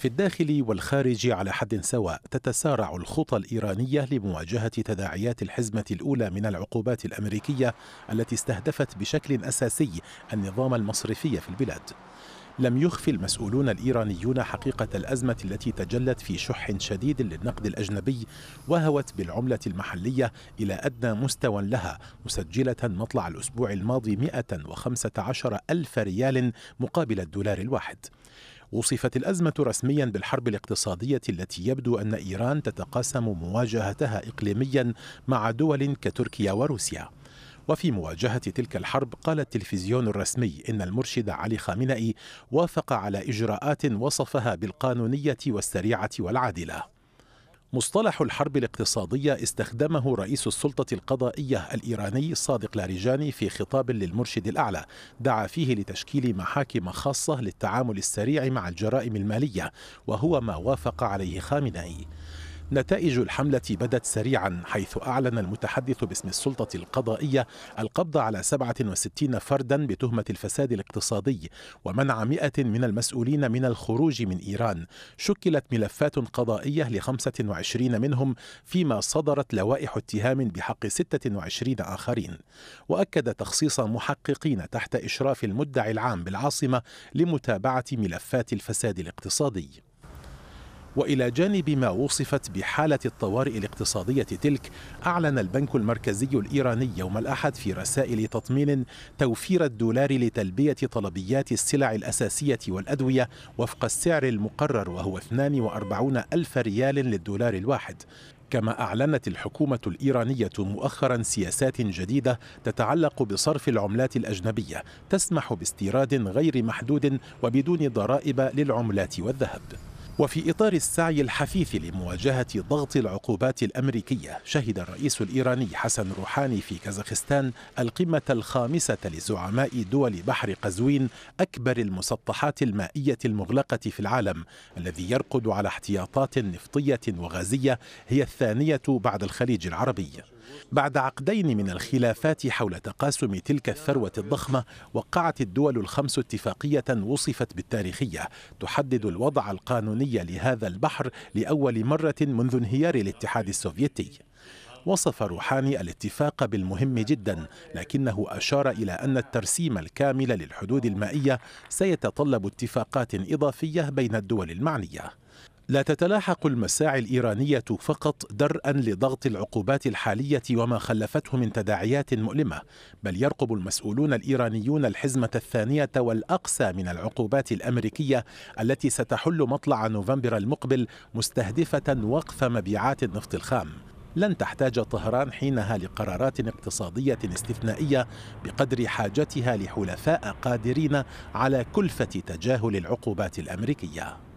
في الداخل والخارج على حد سواء تتسارع الخطى الإيرانية لمواجهة تداعيات الحزمة الأولى من العقوبات الأمريكية التي استهدفت بشكل أساسي النظام المصرفي في البلاد لم يخفي المسؤولون الايرانيون حقيقه الازمه التي تجلت في شح شديد للنقد الاجنبي وهوت بالعمله المحليه الى ادنى مستوى لها مسجله مطلع الاسبوع الماضي 115 الف ريال مقابل الدولار الواحد وصفت الأزمة رسميا بالحرب الاقتصادية التي يبدو أن إيران تتقاسم مواجهتها إقليميا مع دول كتركيا وروسيا وفي مواجهة تلك الحرب قال التلفزيون الرسمي إن المرشد علي خامنئي وافق على إجراءات وصفها بالقانونية والسريعة والعادلة مصطلح الحرب الاقتصادية استخدمه رئيس السلطة القضائية الإيراني صادق لاريجاني في خطاب للمرشد الأعلى دعا فيه لتشكيل محاكم خاصة للتعامل السريع مع الجرائم المالية وهو ما وافق عليه خامنئي نتائج الحملة بدت سريعا حيث أعلن المتحدث باسم السلطة القضائية القبض على 67 فردا بتهمة الفساد الاقتصادي ومنع 100 من المسؤولين من الخروج من إيران شكلت ملفات قضائية ل 25 منهم فيما صدرت لوائح اتهام بحق 26 آخرين وأكد تخصيص محققين تحت إشراف المدعي العام بالعاصمة لمتابعة ملفات الفساد الاقتصادي والى جانب ما وصفت بحاله الطوارئ الاقتصاديه تلك اعلن البنك المركزي الايراني يوم الاحد في رسائل تطمين توفير الدولار لتلبيه طلبيات السلع الاساسيه والادويه وفق السعر المقرر وهو 42 الف ريال للدولار الواحد كما أعلنت الحكومة الإيرانية مؤخرا سياسات جديدة تتعلق بصرف العملات الأجنبية تسمح باستيراد غير محدود وبدون ضرائب للعملات والذهب وفي إطار السعي الحثيث لمواجهة ضغط العقوبات الأمريكية شهد الرئيس الإيراني حسن روحاني في كازاخستان القمة الخامسة لزعماء دول بحر قزوين أكبر المسطحات المائية المغلقة في العالم الذي يرقد على احتياطات نفطية وغازية هي الثانية بعد الخليج العربي بعد عقدين من الخلافات حول تقاسم تلك الثروة الضخمة وقعت الدول الخمس اتفاقية وصفت بالتاريخية تحدد الوضع القانوني الوطنية لهذا البحر لأول مرة منذ انهيار الاتحاد السوفيتي وصف روحاني الاتفاق بالمهم جدا لكنه أشار إلى أن الترسيم الكامل للحدود المائية سيتطلب اتفاقات إضافية بين الدول المعنية لا تتلاحق المساعي الإيرانية فقط درءا لضغط العقوبات الحالية وما خلفته من تداعيات مؤلمة بل يرقب المسؤولون الإيرانيون الحزمة الثانية والأقسى من العقوبات الأمريكية التي ستحل مطلع نوفمبر المقبل مستهدفة وقف مبيعات النفط الخام لن تحتاج طهران حينها لقرارات اقتصاديه استثنائيه بقدر حاجتها لحلفاء قادرين على كلفه تجاهل العقوبات الامريكيه